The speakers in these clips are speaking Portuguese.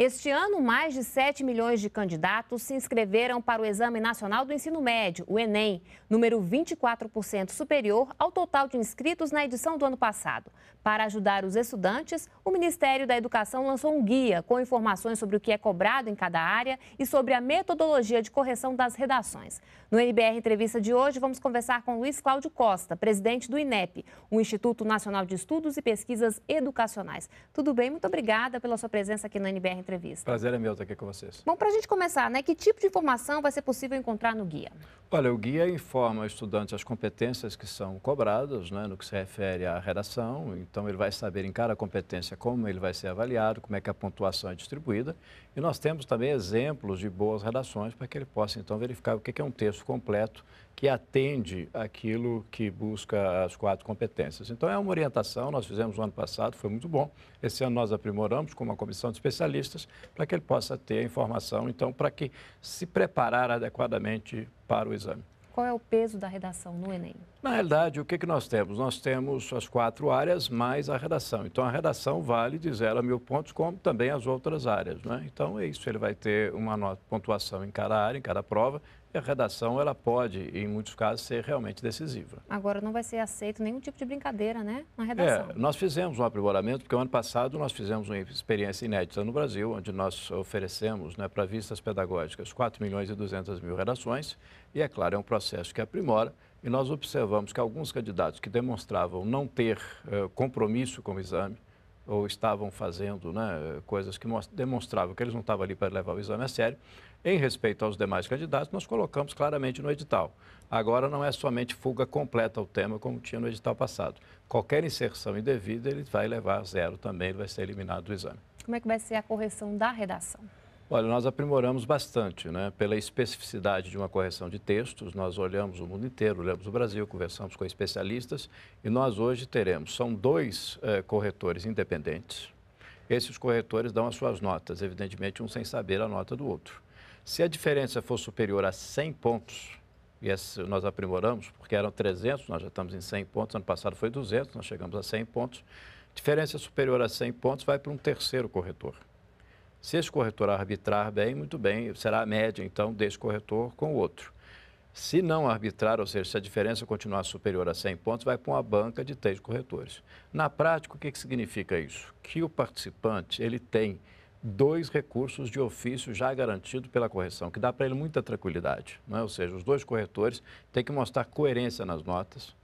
Este ano, mais de 7 milhões de candidatos se inscreveram para o Exame Nacional do Ensino Médio, o Enem, número 24% superior ao total de inscritos na edição do ano passado. Para ajudar os estudantes, o Ministério da Educação lançou um guia com informações sobre o que é cobrado em cada área e sobre a metodologia de correção das redações. No NBR Entrevista de hoje, vamos conversar com Luiz Cláudio Costa, presidente do INEP, o Instituto Nacional de Estudos e Pesquisas Educacionais. Tudo bem? Muito obrigada pela sua presença aqui no NBR Entrevista. Prazer é meu estar aqui com vocês. Bom, para a gente começar, né, que tipo de informação vai ser possível encontrar no guia? Olha, o guia informa ao estudante as competências que são cobradas, né, no que se refere à redação. Então, ele vai saber em cada competência como ele vai ser avaliado, como é que a pontuação é distribuída. E nós temos também exemplos de boas redações para que ele possa, então, verificar o que é um texto completo que atende aquilo que busca as quatro competências. Então, é uma orientação, nós fizemos no ano passado, foi muito bom. Esse ano nós aprimoramos com uma comissão de especialistas para que ele possa ter a informação, então, para que se preparar adequadamente para o exame. Qual é o peso da redação no Enem? Na realidade, o que, que nós temos? Nós temos as quatro áreas mais a redação. Então, a redação vale de zero a mil pontos, como também as outras áreas. Né? Então, é isso. Ele vai ter uma pontuação em cada área, em cada prova, e a redação, ela pode, em muitos casos, ser realmente decisiva. Agora, não vai ser aceito nenhum tipo de brincadeira, né, na é, redação? É, nós fizemos um aprimoramento, porque o ano passado nós fizemos uma experiência inédita no Brasil, onde nós oferecemos né, para vistas pedagógicas 4 milhões e 200 mil redações. E, é claro, é um processo que aprimora. E nós observamos que alguns candidatos que demonstravam não ter eh, compromisso com o exame, ou estavam fazendo né, coisas que demonstravam que eles não estavam ali para levar o exame a sério, em respeito aos demais candidatos, nós colocamos claramente no edital. Agora não é somente fuga completa ao tema, como tinha no edital passado. Qualquer inserção indevida, ele vai levar a zero também, ele vai ser eliminado do exame. Como é que vai ser a correção da redação? Olha, nós aprimoramos bastante, né? Pela especificidade de uma correção de textos, nós olhamos o mundo inteiro, olhamos o Brasil, conversamos com especialistas e nós hoje teremos, são dois eh, corretores independentes. Esses corretores dão as suas notas, evidentemente um sem saber a nota do outro. Se a diferença for superior a 100 pontos, e nós aprimoramos, porque eram 300, nós já estamos em 100 pontos, ano passado foi 200, nós chegamos a 100 pontos. Diferença superior a 100 pontos vai para um terceiro corretor. Se esse corretor arbitrar bem, muito bem, será a média então desse corretor com o outro. Se não arbitrar, ou seja, se a diferença continuar superior a 100 pontos, vai para uma banca de três corretores. Na prática, o que, que significa isso? Que o participante ele tem dois recursos de ofício já garantidos pela correção, que dá para ele muita tranquilidade. Né? Ou seja, os dois corretores têm que mostrar coerência nas notas,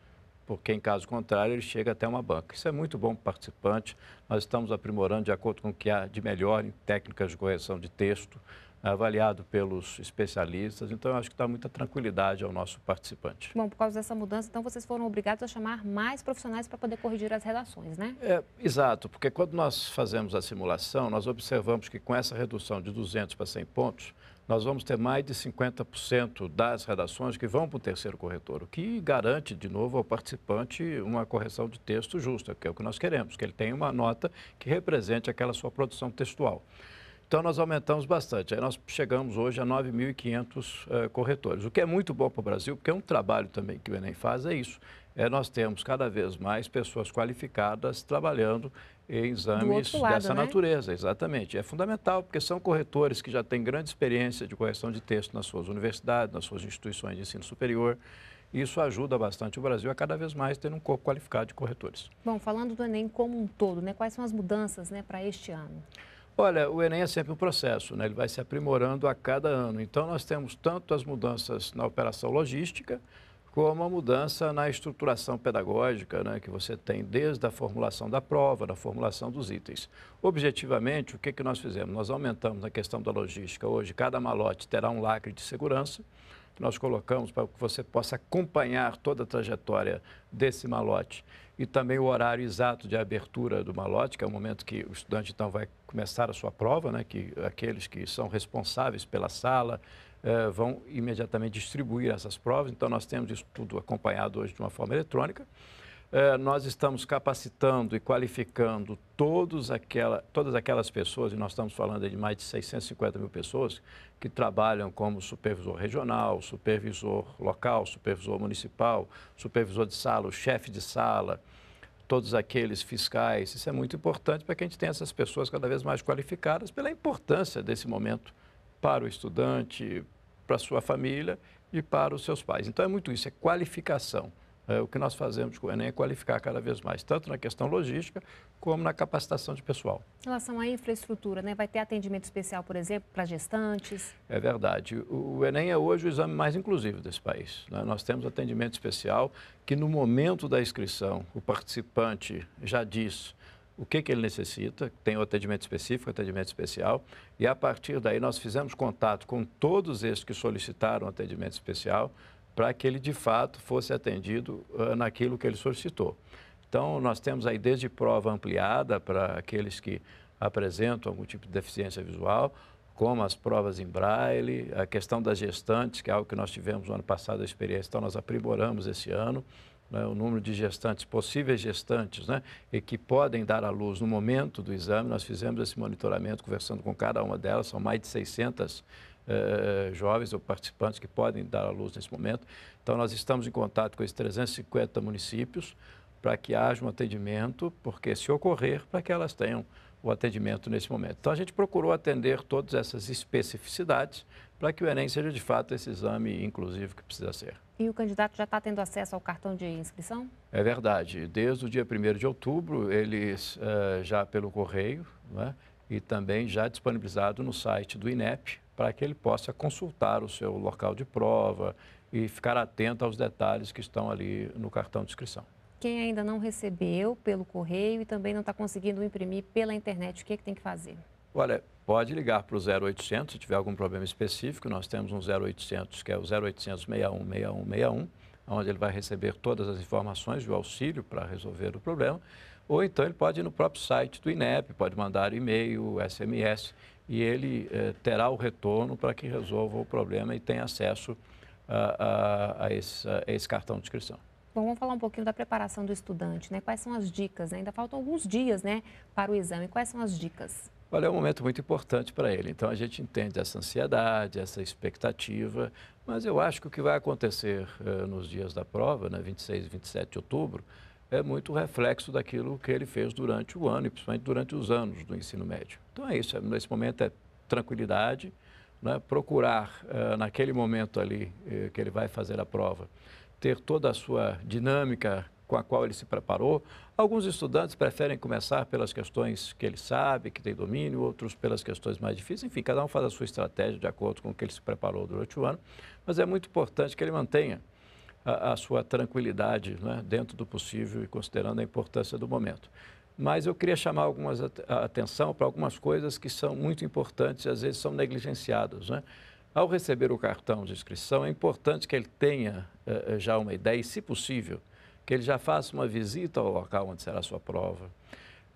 porque em caso contrário ele chega até uma banca. Isso é muito bom para o participante. Nós estamos aprimorando de acordo com o que há de melhor em técnicas de correção de texto avaliado pelos especialistas. Então, eu acho que dá muita tranquilidade ao nosso participante. Bom, por causa dessa mudança, então, vocês foram obrigados a chamar mais profissionais para poder corrigir as redações, né? É, exato, porque quando nós fazemos a simulação, nós observamos que com essa redução de 200 para 100 pontos, nós vamos ter mais de 50% das redações que vão para o terceiro corretor, o que garante, de novo, ao participante uma correção de texto justa, que é o que nós queremos, que ele tenha uma nota que represente aquela sua produção textual. Então, nós aumentamos bastante. Aí nós chegamos hoje a 9.500 uh, eh, corretores, o que é muito bom para o Brasil, porque é um trabalho também que o Enem faz, é isso. É, nós temos cada vez mais pessoas qualificadas trabalhando em exames lado, dessa né? natureza, exatamente. É fundamental, porque são corretores que já têm grande experiência de correção de texto nas suas universidades, nas suas instituições de ensino superior. Isso ajuda bastante o Brasil a cada vez mais ter um corpo qualificado de corretores. Bom, falando do Enem como um todo, né, quais são as mudanças né, para este ano? Olha, o Enem é sempre um processo, né? ele vai se aprimorando a cada ano. Então, nós temos tanto as mudanças na operação logística, como a mudança na estruturação pedagógica, né? que você tem desde a formulação da prova, da formulação dos itens. Objetivamente, o que, que nós fizemos? Nós aumentamos a questão da logística. Hoje, cada malote terá um lacre de segurança que nós colocamos para que você possa acompanhar toda a trajetória desse malote e também o horário exato de abertura do malote, que é o momento que o estudante então vai começar a sua prova, né, que aqueles que são responsáveis pela sala eh, vão imediatamente distribuir essas provas. Então nós temos isso tudo acompanhado hoje de uma forma eletrônica. Eh, nós estamos capacitando e qualificando todos aquela, todas aquelas pessoas, e nós estamos falando de mais de 650 mil pessoas, que trabalham como supervisor regional, supervisor local, supervisor municipal, supervisor de sala, chefe de sala, todos aqueles fiscais. Isso é muito importante para que a gente tenha essas pessoas cada vez mais qualificadas pela importância desse momento para o estudante, para a sua família e para os seus pais. Então é muito isso, é qualificação. É, o que nós fazemos com o Enem é qualificar cada vez mais, tanto na questão logística como na capacitação de pessoal. Em relação à infraestrutura, né? vai ter atendimento especial, por exemplo, para gestantes? É verdade. O Enem é hoje o exame mais inclusivo desse país. Né? Nós temos atendimento especial que, no momento da inscrição, o participante já diz o que, que ele necessita, tem o atendimento específico, atendimento especial, e a partir daí nós fizemos contato com todos esses que solicitaram atendimento especial para que ele de fato fosse atendido uh, naquilo que ele solicitou. Então, nós temos aí desde prova ampliada para aqueles que apresentam algum tipo de deficiência visual, como as provas em braille, a questão das gestantes, que é algo que nós tivemos no ano passado a experiência, então nós aprimoramos esse ano né, o número de gestantes, possíveis gestantes, né, e que podem dar à luz no momento do exame. Nós fizemos esse monitoramento, conversando com cada uma delas, são mais de 600 eh, eh, eh, jovens ou participantes que podem dar à luz nesse momento. Então, nós estamos em contato com esses 350 municípios para que haja um atendimento, porque se ocorrer, para que elas tenham o atendimento nesse momento. Então, a gente procurou atender todas essas especificidades para que o Enem seja, de fato, esse exame inclusivo que precisa ser. E o candidato já está tendo acesso ao cartão de inscrição? É verdade. Desde o dia 1 de outubro, eles uh, já pelo correio né, e também já disponibilizado no site do INEP, para que ele possa consultar o seu local de prova e ficar atento aos detalhes que estão ali no cartão de inscrição. Quem ainda não recebeu pelo correio e também não está conseguindo imprimir pela internet, o que, é que tem que fazer? Olha, pode ligar para o 0800 se tiver algum problema específico. Nós temos um 0800 que é o 0800 61 61 61, onde ele vai receber todas as informações do auxílio para resolver o problema. Ou então ele pode ir no próprio site do INEP, pode mandar e-mail, SMS e ele eh, terá o retorno para que resolva o problema e tenha acesso a, a, a, esse, a, esse, cartão de inscrição. Bom, vamos falar um pouquinho da preparação do estudante, né? Quais são as dicas? Né? Ainda faltam alguns dias, né, para o exame. Quais são as dicas? Olha, é um momento muito importante para ele. Então a gente entende essa ansiedade, essa expectativa, mas eu acho que o que vai acontecer eh, nos dias da prova, né, 26 e 27 de outubro, é muito reflexo daquilo que ele fez durante o ano e principalmente durante os anos do ensino médio. Então é isso, é, nesse momento é tranquilidade, né? procurar eh, naquele momento ali eh, que ele vai fazer a prova, ter toda a sua dinâmica com a qual ele se preparou. Alguns estudantes preferem começar pelas questões que ele sabe, que tem domínio, outros pelas questões mais difíceis. Enfim, cada um faz a sua estratégia de acordo com o que ele se preparou durante o ano, mas é muito importante que ele mantenha a, a sua tranquilidade né, dentro do possível e considerando a importância do momento. Mas eu queria chamar algumas a atenção para algumas coisas que são muito importantes e às vezes são negligenciadas. Né? Ao receber o cartão de inscrição, é importante que ele tenha eh, eh já uma ideia e, se possível, que ele já faça uma visita ao local onde será a sua prova,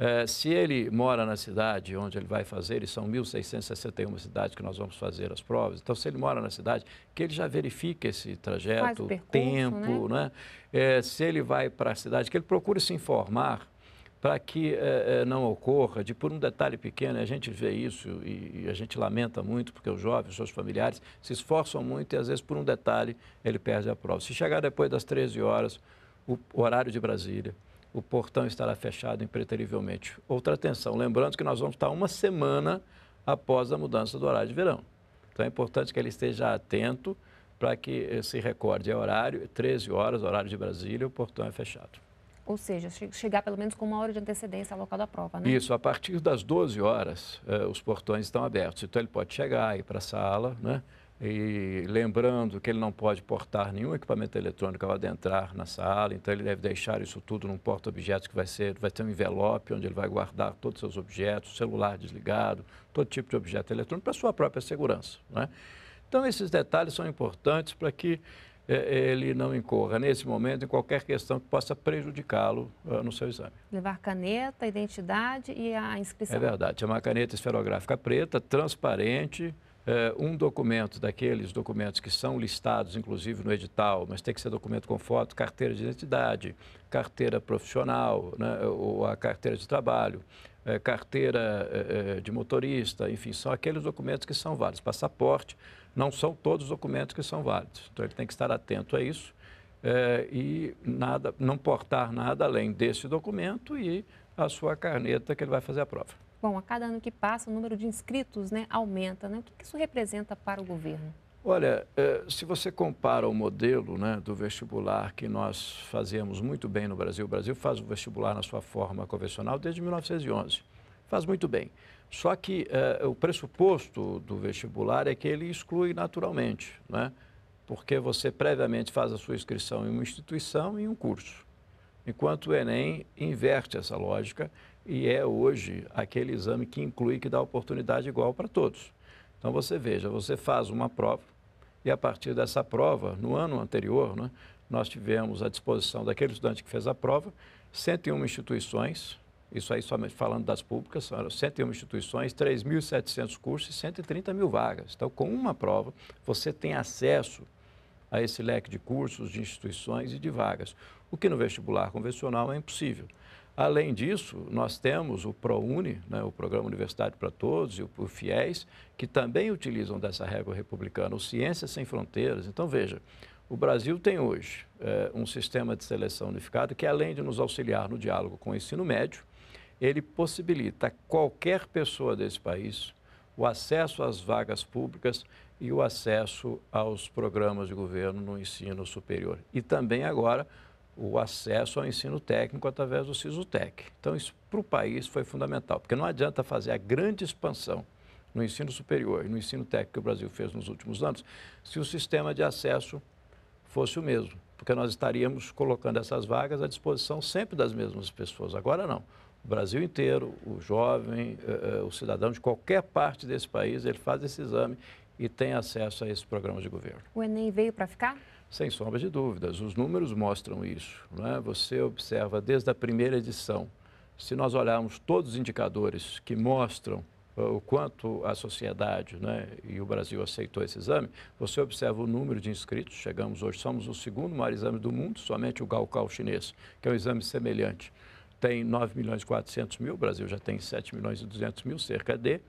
é, se ele mora na cidade onde ele vai fazer, e são 1.661 cidades que nós vamos fazer as provas, então se ele mora na cidade, que ele já verifique esse trajeto, percurso, tempo, né? né? É, se ele vai para a cidade, que ele procure se informar para que eh, não ocorra, de por um detalhe pequeno, a gente vê isso e, e, a gente lamenta muito, porque os jovens, seus familiares, se esforçam muito e às vezes por um detalhe ele perde a prova. Se chegar depois das 13 horas, o horário de Brasília, o portão estará fechado impreterivelmente. Outra atenção, lembrando que nós vamos estar uma semana após a mudança do horário de verão. Então é importante que ele esteja atento para que eh, se recorde. É horário, 13 horas, horário de Brasília, o portão é fechado. Ou seja, chegar pelo menos com uma hora de antecedência ao local da prova, né? Isso, a partir das 12 horas, eh, os portões estão abertos. Então ele pode chegar, ir para a sala, né? E lembrando que ele não pode portar nenhum equipamento eletrônico ao adentrar na sala, então ele deve deixar isso tudo num porta-objetos que vai ser, vai ter um envelope onde ele vai guardar todos os seus objetos, celular desligado, todo tipo de objeto eletrônico para sua própria segurança. Né? Então esses detalhes são importantes para que eh, ele não incorra nesse momento em qualquer questão que possa prejudicá-lo uh, no seu exame. Levar caneta, identidade e a inscrição. É verdade, é uma caneta esferográfica preta, transparente, uh, um documento daqueles documentos que são listados, inclusive, no edital, mas tem que ser documento com foto, carteira de identidade, carteira profissional, né, ou a carteira de trabalho, uh, carteira uh, de motorista, enfim, são aqueles documentos que são válidos. Passaporte, não são todos os documentos que são válidos. Então, ele tem que estar atento a isso. e nada, não portar nada além desse documento e a sua carneta que ele vai fazer a prova. Bom, a cada ano que passa, o número de inscritos né, aumenta. Né? O que isso representa para o governo? Olha, eh, se você compara o modelo né, do vestibular que nós fazemos muito bem no Brasil, o Brasil faz o vestibular na sua forma convencional desde 1911. Faz muito bem. Só que eh, o pressuposto do vestibular é que ele exclui naturalmente, né? porque você previamente faz a sua inscrição em uma instituição e um curso enquanto o Enem inverte essa lógica e é hoje aquele exame que inclui, que dá oportunidade igual para todos. Então você veja, você faz uma prova e a partir dessa prova, no ano anterior, né, nós tivemos à disposição daquele estudante que fez a prova 101 instituições, isso aí somente falando das públicas, eram 101 instituições, 3.700 cursos e 130 mil vagas. Então, com uma prova, você tem acesso a esse leque de cursos, de instituições e de vagas, o que no vestibular convencional é impossível. Além disso, nós temos o ProUni, né, o Programa Universidade para Todos, e o FIES, que também utilizam dessa regra republicana, o Ciências Sem Fronteiras. Então, veja, o Brasil tem hoje é, um sistema de seleção unificado que, além de nos auxiliar no diálogo com o ensino médio, ele possibilita a qualquer pessoa desse país o acesso às vagas públicas e o acesso aos programas de governo no ensino superior. E também agora o acesso ao ensino técnico através do SISUTEC. Então, isso para o país foi fundamental, porque não adianta fazer a grande expansão no ensino superior e no ensino técnico que o Brasil fez nos últimos anos, se o sistema de acesso fosse o mesmo, porque nós estaríamos colocando essas vagas à disposição sempre das mesmas pessoas. Agora não. Brasil inteiro, o jovem, eh, eh, o cidadão de qualquer parte desse país, ele faz esse exame e tem acesso a esse programa de governo. O Enem veio para ficar? Sem sombra de dúvidas, os números mostram isso. Né? Você observa desde a primeira edição, se nós olharmos todos os indicadores que mostram eh, o quanto a sociedade né, e o Brasil aceitou esse exame, você observa o número de inscritos, chegamos hoje, somos o segundo maior exame do mundo, somente o Gaokao chinês, que é um exame semelhante tem 9 milhões e 400 mil, o Brasil já tem 7 milhões e 200 mil, cerca de.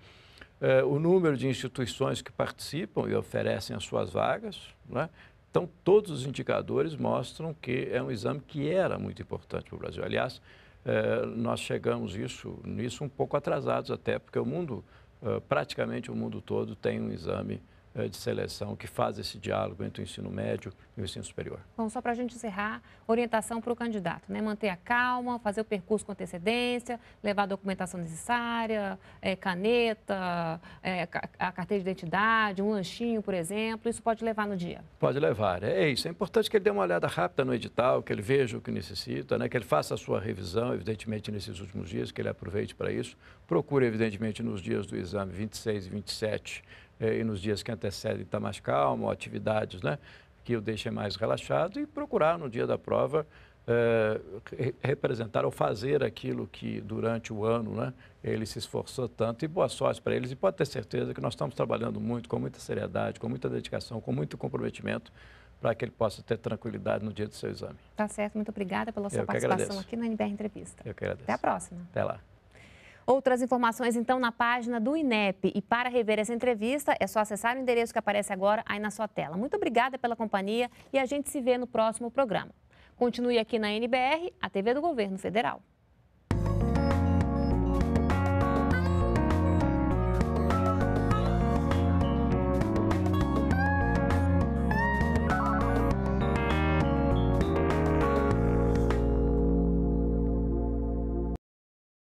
É, o número de instituições que participam e oferecem as suas vagas. Né? Então, todos os indicadores mostram que é um exame que era muito importante para o Brasil. Aliás, é, nós chegamos isso, nisso um pouco atrasados até, porque o mundo, é, praticamente o mundo todo, tem um exame eh, de seleção que faz esse diálogo entre o ensino médio e o ensino superior. Bom, só para a gente encerrar, orientação para o candidato, né? Manter a calma, fazer o percurso com antecedência, levar a documentação necessária, é, caneta, é, a carteira de identidade, um lanchinho, por exemplo, isso pode levar no dia? Pode levar, é isso. É importante que ele dê uma olhada rápida no edital, que ele veja o que necessita, né? que ele faça a sua revisão, evidentemente, nesses últimos dias, que ele aproveite para isso. Procure, evidentemente, nos dias do exame 26 e 27, é, e nos dias que antecedem está mais calmo, atividades né, que o deixem mais relaxado e procurar no dia da prova é, representar ou fazer aquilo que durante o ano né, ele se esforçou tanto. E boa sorte para eles. E pode ter certeza que nós estamos trabalhando muito, com muita seriedade, com muita dedicação, com muito comprometimento para que ele possa ter tranquilidade no dia do seu exame. Tá certo, muito obrigada pela sua participação agradeço. aqui na NBR Entrevista. Eu que agradeço. Até a próxima. Até lá. Outras informações, então, na página do INEP. E para rever essa entrevista, é só acessar o endereço que aparece agora aí na sua tela. Muito obrigada pela companhia e a gente se vê no próximo programa. Continue aqui na NBR, a TV do Governo Federal.